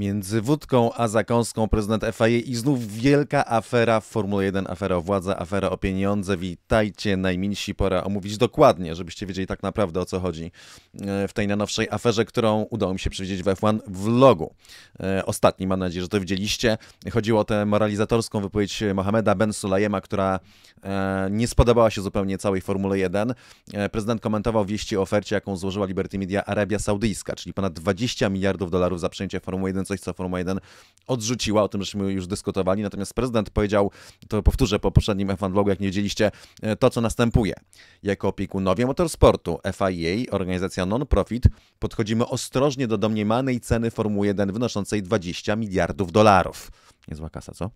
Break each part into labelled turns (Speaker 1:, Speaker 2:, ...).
Speaker 1: między wódką a zakąską prezydent FIA i znów wielka afera w Formule 1, afera o władzę, afera o pieniądze. Witajcie najmilsi, pora omówić dokładnie, żebyście wiedzieli tak naprawdę o co chodzi e, w tej najnowszej aferze, którą udało mi się przewidzieć w F1 vlogu. E, ostatni, mam nadzieję, że to widzieliście. Chodziło o tę moralizatorską wypowiedź Mohameda Ben Sulayema, która e, nie spodobała się zupełnie całej Formule 1. Prezydent komentował wieści o ofercie, jaką złożyła Liberty Media Arabia Saudyjska, czyli ponad 20 miliardów dolarów za przejęcie Formuły 1 coś, co Formuła 1 odrzuciła, o tym żeśmy już dyskutowali, natomiast prezydent powiedział, to powtórzę po poprzednim F1 vlogu, jak nie wiedzieliście, e, to co następuje. Jako opiekunowie motorsportu FIA, organizacja non-profit, podchodzimy ostrożnie do domniemanej ceny Formuły 1 wynoszącej 20 miliardów dolarów. Niezła kasa, co?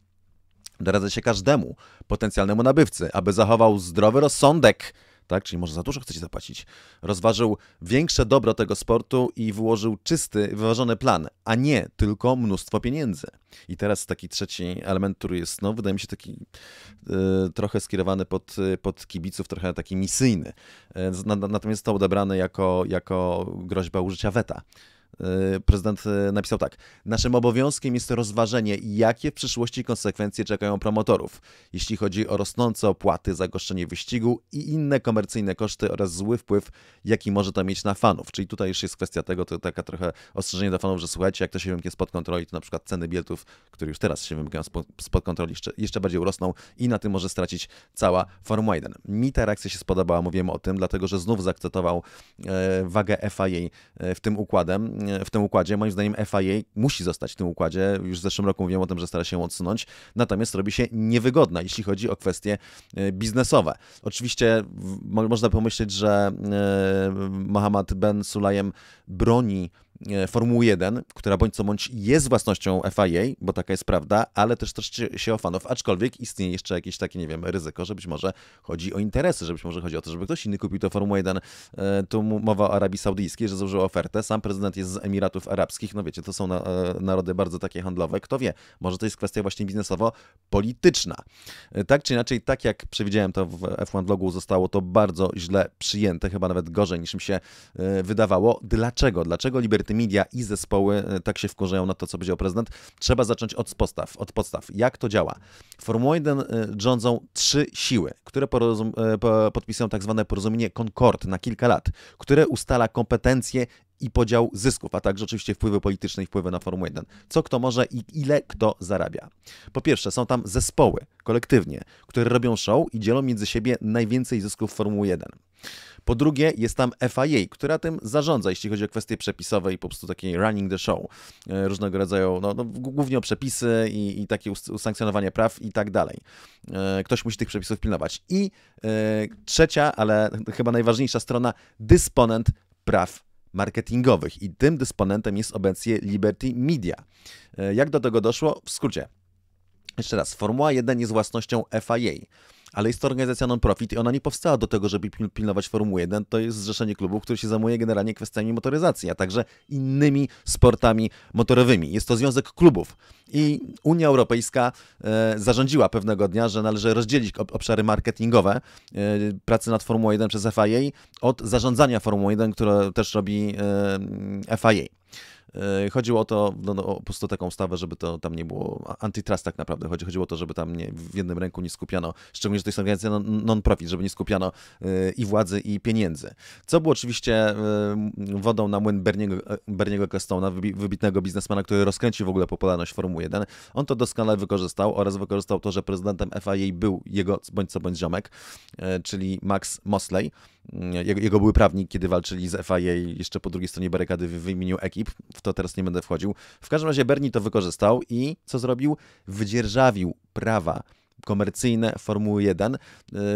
Speaker 1: Doradzę się każdemu potencjalnemu nabywcy, aby zachował zdrowy rozsądek tak? Czyli może za dużo chcecie zapłacić. Rozważył większe dobro tego sportu i wyłożył czysty, wyważony plan, a nie tylko mnóstwo pieniędzy. I teraz taki trzeci element, który jest, no, wydaje mi się taki y, trochę skierowany pod, pod kibiców, trochę taki misyjny. Y, natomiast to odebrane jako, jako groźba użycia weta. Y, prezydent y, napisał tak. Naszym obowiązkiem jest rozważenie, jakie w przyszłości konsekwencje czekają promotorów, jeśli chodzi o rosnące opłaty za goszczenie wyścigu i inne komercyjne koszty oraz zły wpływ, jaki może to mieć na fanów. Czyli tutaj już jest kwestia tego, to taka trochę ostrzeżenie dla fanów, że słuchajcie, jak to się wymknie spod kontroli, to na przykład ceny biletów, które już teraz się wymkną spod kontroli, jeszcze, jeszcze bardziej urosną i na tym może stracić cała Formuła 1. Mi ta reakcja się spodobała, mówiłem o tym, dlatego że znów zaakceptował e, wagę FIA e, w tym układem w tym układzie. Moim zdaniem FIA musi zostać w tym układzie. Już w zeszłym roku mówiłem o tym, że stara się odsunąć, natomiast robi się niewygodna, jeśli chodzi o kwestie e, biznesowe. Oczywiście można pomyśleć, że e, Mohamed Ben Sulayem broni E, Formuły 1, która bądź co bądź jest własnością FIA, bo taka jest prawda, ale też troszczy się o fanów, aczkolwiek istnieje jeszcze jakieś takie, nie wiem, ryzyko, że być może chodzi o interesy, że być może chodzi o to, żeby ktoś inny kupił to Formułę 1. E, tu mowa o Arabii Saudyjskiej, że złożył ofertę, sam prezydent jest z Emiratów Arabskich, no wiecie, to są na, e, narody bardzo takie handlowe, kto wie, może to jest kwestia właśnie biznesowo-polityczna. Tak czy inaczej, tak jak przewidziałem to w F1 blogu, zostało to bardzo źle przyjęte, chyba nawet gorzej niż mi się wydawało. Dlaczego? Dlaczego Liberty niestety media i zespoły e, tak się wkurzają na to, co powiedział prezydent. Trzeba zacząć od podstaw. Od podstaw. Jak to działa? Formułą 1 e, rządzą trzy siły, które e, podpisują tak zwane porozumienie Concord na kilka lat, które ustala kompetencje i podział zysków, a także oczywiście wpływy polityczne i wpływy na Formułę 1. Co kto może i ile kto zarabia. Po pierwsze, są tam zespoły kolektywnie, które robią show i dzielą między siebie najwięcej zysków Formuły 1. Po drugie, jest tam FIA, która tym zarządza, jeśli chodzi o kwestie przepisowe i po prostu takiej running the show, e, różnego rodzaju, no, no głównie o przepisy i, i, takie usankcjonowanie praw i tak dalej. E, ktoś musi tych przepisów pilnować. I e, trzecia, ale chyba najważniejsza strona, dysponent praw marketingowych i tym dysponentem jest obecnie Liberty Media. E, jak do tego doszło? W skrócie. Jeszcze raz, Formuła 1 jest własnością FIA ale jest to organizacja non-profit i ona nie powstała do tego, żeby pilnować Formuły 1. To jest zrzeszenie klubów, które się zajmuje generalnie kwestiami motoryzacji, a także innymi sportami motorowymi. Jest to związek klubów. I Unia Europejska e, zarządziła pewnego dnia, że należy rozdzielić obszary marketingowe e, pracy nad Formułą 1 przez FIA od zarządzania Formułą 1, które też robi e, FIA. E, chodziło o to, no, no, po prostu taką stawę, żeby to tam nie było antitrust tak naprawdę. Chodzi, chodziło o to, żeby tam nie, w jednym ręku nie skupiano, szczególnie, że to jest organizacja non-profit, żeby nie skupiano e, i władzy, i pieniędzy. Co było oczywiście e, wodą na młyn Berniego, Berniego Castona, wybitnego biznesmana, który rozkręcił w ogóle popularność Formuły 1. On to doskonale wykorzystał oraz wykorzystał to, że prezydentem FIA był jego bądź co bądź ziomek, czyli Max Mosley. Mm, jego, jego były prawnik, kiedy walczyli z FIA jeszcze po drugiej stronie barykady w imieniu ekip. W to teraz nie będę wchodził. W każdym razie Bernie to wykorzystał i co zrobił? Wydzierżawił prawa komercyjne Formuły 1. E,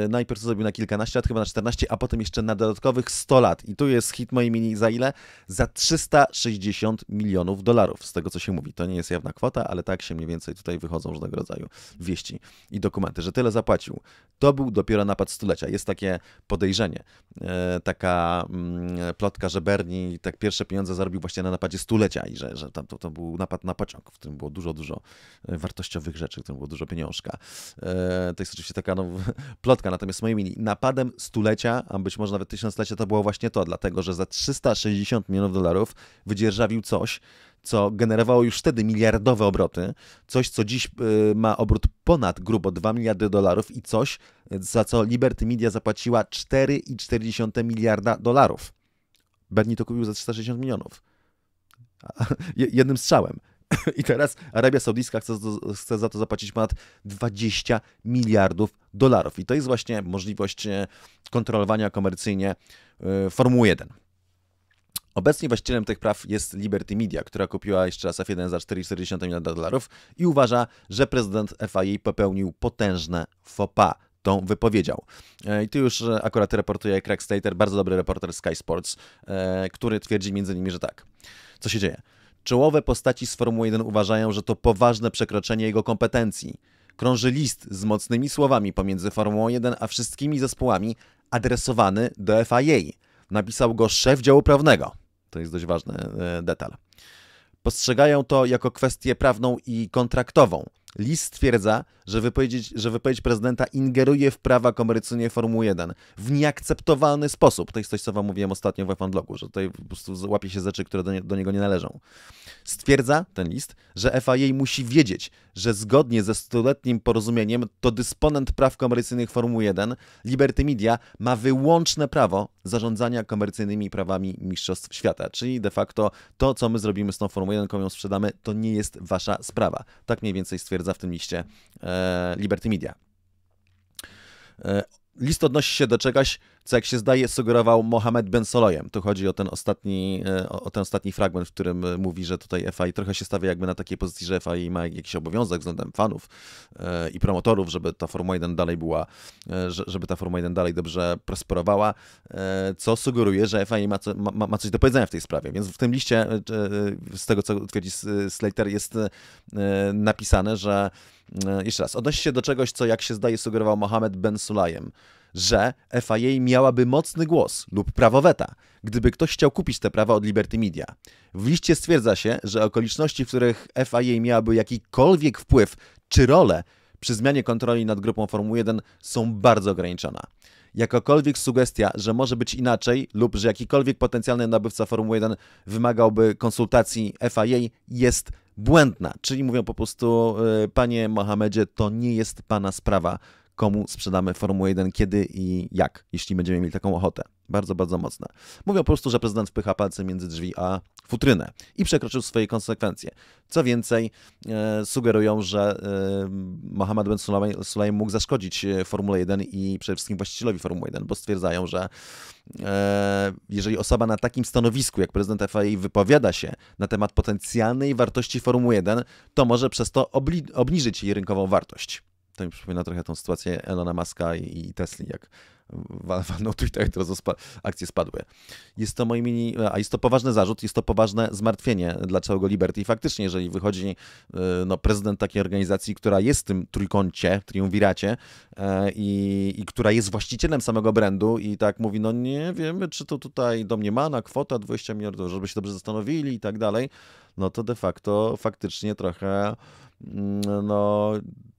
Speaker 1: najpierw to zrobił na kilkanaście lat, chyba na 14, a potem jeszcze na dodatkowych 100 lat. I tu jest hit mojej mini za ile? Za 360 milionów dolarów, z tego co się mówi. To nie jest jawna kwota, ale tak się mniej więcej tutaj wychodzą różnego rodzaju wieści i dokumenty, że tyle zapłacił to był dopiero napad stulecia. Jest takie podejrzenie, e, taka mm, plotka, że Bernie tak pierwsze pieniądze zarobił właśnie na napadzie stulecia i że, że tam to, to był napad na pociąg, w którym było dużo, dużo e, wartościowych rzeczy, w którym było dużo pieniążka. E, to jest oczywiście taka no, plotka, natomiast moim imieniem napadem stulecia, a być może nawet tysiąclecia to było właśnie to, dlatego że za 360 milionów dolarów wydzierżawił coś, co generowało już wtedy miliardowe obroty, coś, co dziś y, ma obrót ponad grubo 2 miliardy dolarów i coś, za co Liberty Media zapłaciła 4,4 miliarda dolarów. Bernie to kupił za 360 milionów. Jednym strzałem. I teraz Arabia Saudyjska chce, chce, za to zapłacić ponad 20 miliardów dolarów. I to jest właśnie możliwość e, kontrolowania komercyjnie e, Formuły 1. Obecnie właścicielem tych praw jest Liberty Media, która kupiła jeszcze raz F1 za 4,4 miliona dolarów i uważa, że prezydent FIA popełnił potężne faux pas tą wypowiedział. E, I tu już e, akurat reportuje Craig Stater, bardzo dobry reporter Sky Sports, e, który twierdzi między innymi, że tak. Co się dzieje? Czołowe postaci z Formuły 1 uważają, że to poważne przekroczenie jego kompetencji. Krąży list z mocnymi słowami pomiędzy Formułą 1 a wszystkimi zespołami adresowany do FIA. Napisał go szef działu prawnego. To jest dość ważny e, detal. Postrzegają to jako kwestię prawną i kontraktową. List stwierdza, że wypowiedź, że wypowiedź prezydenta ingeruje w prawa komercyjne Formuły 1 w nieakceptowalny sposób. To jest coś, co wam mówiłem ostatnio w f blogu, że tutaj po prostu łapie się rzeczy, które do, nie, do niego nie należą. Stwierdza ten list, że FIA musi wiedzieć, że zgodnie ze stuletnim porozumieniem to dysponent praw komercyjnych Formuły 1, Liberty Media, ma wyłączne prawo zarządzania komercyjnymi prawami Mistrzostw Świata. Czyli de facto to, co my zrobimy z tą Formułą 1, komu ją sprzedamy, to nie jest wasza sprawa. Tak mniej więcej stwierdza w tym liście e, Liberty Media. E, list odnosi się do czegoś, co jak się zdaje sugerował Mohamed Ben Solojem. Tu chodzi o ten ostatni, e, o, ten ostatni fragment, w którym e, mówi, że tutaj FI trochę się stawia jakby na takiej pozycji, że FI ma jakiś obowiązek względem fanów e, i promotorów, żeby ta Formuła 1 dalej była, żeby ta Formuła 1 dalej dobrze prosperowała, co sugeruje, że FI ma, co, ma, ma coś do powiedzenia w tej sprawie. Więc w tym liście, z tego co twierdzi Slater, jest napisane, że jeszcze raz, odnosi się do czegoś, co jak się zdaje sugerował Mohamed Ben Sulajem że FIA miałaby mocny głos lub prawo weta, gdyby ktoś chciał kupić te prawa od Liberty Media. W liście stwierdza się, że okoliczności, w których FIA miałaby jakikolwiek wpływ czy rolę przy zmianie kontroli nad grupą Formuły 1 są bardzo ograniczona. Jakokolwiek sugestia, że może być inaczej lub że jakikolwiek potencjalny nabywca Formuły 1 wymagałby konsultacji FIA jest błędna. Czyli mówią po prostu, e, panie Mohamedzie, to nie jest pana sprawa, komu sprzedamy Formułę 1, kiedy i jak, jeśli będziemy mieli taką ochotę. Bardzo, bardzo mocne. Mówią po prostu, że prezydent wpycha palce między drzwi a futrynę i przekroczył swoje konsekwencje. Co więcej, e, sugerują, że e, Mohamed Ben Sulaim mógł zaszkodzić e, Formule 1 i przede wszystkim właścicielowi Formuły 1, bo stwierdzają, że e, jeżeli osoba na takim stanowisku jak prezydent FIA wypowiada się na temat potencjalnej wartości Formuły 1, to może przez to obli- obniżyć jej rynkową wartość to mi przypomina trochę tą sytuację Elona Muska i, i Tesla, jak walną Twitter, które teraz akcje spadły. Jest to mini a jest to poważny zarzut, jest to poważne zmartwienie dla całego Liberty. I faktycznie, jeżeli wychodzi e, no, prezydent takiej organizacji, która jest w tym trójkącie, triumviracie e, i, i która jest właścicielem samego brandu i tak mówi, no nie wiemy, czy to tutaj do mnie ma na kwota 20 miliardów, żeby się dobrze zastanowili i tak dalej, no to de facto faktycznie trochę mm, no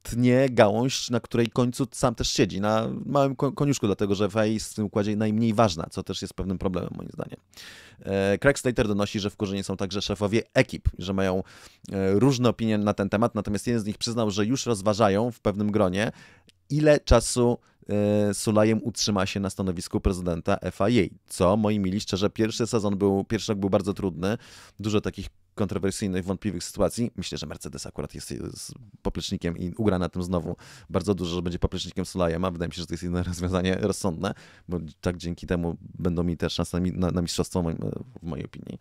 Speaker 1: tnie gałąź, na której końcu sam też siedzi, na małym koniuszku, dlatego że FIA jest w tym układzie najmniej ważna, co też jest pewnym problemem moim zdaniem. E, Craig Slater donosi, że w wkurzeni są także szefowie ekip, że mają e, różne opinie na ten temat, natomiast jeden z nich przyznał, że już rozważają w pewnym gronie, ile czasu e, Sulajem utrzyma się na stanowisku prezydenta FIA, co moi mili szczerze, pierwszy sezon był, pierwszy rok był bardzo trudny, dużo takich kontrowersyjnych, wątpliwych sytuacji. Myślę, że Mercedes akurat jest, poplecznikiem i ugra na tym znowu bardzo dużo, że będzie poplecznikiem Sulajema. Wydaje mi się, że to jest inne rozwiązanie rozsądne, bo tak dzięki temu będą mi też szanse na, na, mistrzostwo, w mojej opinii.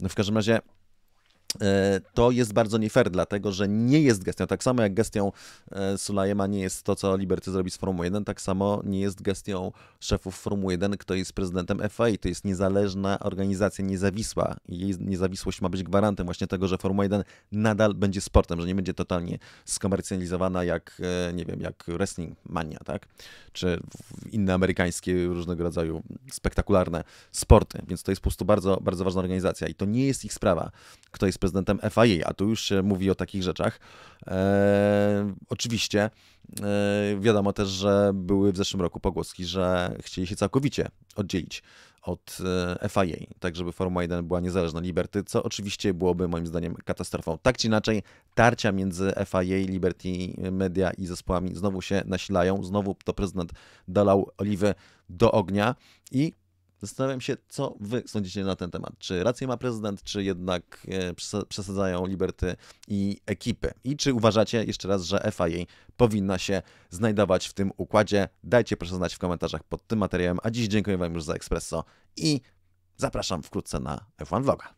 Speaker 1: No, w każdym razie E, to jest bardzo nie fair, dlatego że nie jest gestią. Tak samo jak gestią e, Sulajema nie jest to, co Liberty zrobi z Formuły 1, tak samo nie jest gestią szefów Formuły 1, kto jest prezydentem FIA. To jest niezależna organizacja, niezawisła. Jej niezawisłość ma być gwarantem właśnie tego, że Formuła 1 nadal będzie sportem, że nie będzie totalnie skomercjalizowana jak, e, nie wiem, jak wrestling mania, tak? Czy inne amerykańskie różnego rodzaju spektakularne sporty. Więc to jest po prostu bardzo, bardzo ważna organizacja i to nie jest ich sprawa, kto jest prezydentem prezydentem FIA, a tu już się mówi o takich rzeczach. E, oczywiście e, wiadomo też, że były w zeszłym roku pogłoski, że chcieli się całkowicie oddzielić od e, FIA, tak żeby Formuła 1 była niezależna Liberty, co oczywiście byłoby moim zdaniem katastrofą. Tak czy inaczej, tarcia między FIA, Liberty Media i zespołami znowu się nasilają, znowu to prezydent dolał oliwy do ognia i Zastanawiam się, co wy sądzicie na ten temat. Czy rację ma prezydent, czy jednak e, przesadzają Liberty i ekipy? I czy uważacie, jeszcze raz, że FIA powinna się znajdować w tym układzie? Dajcie proszę znać w komentarzach pod tym materiałem. A dziś dziękuję wam już za ekspreso i zapraszam wkrótce na F1 Vloga.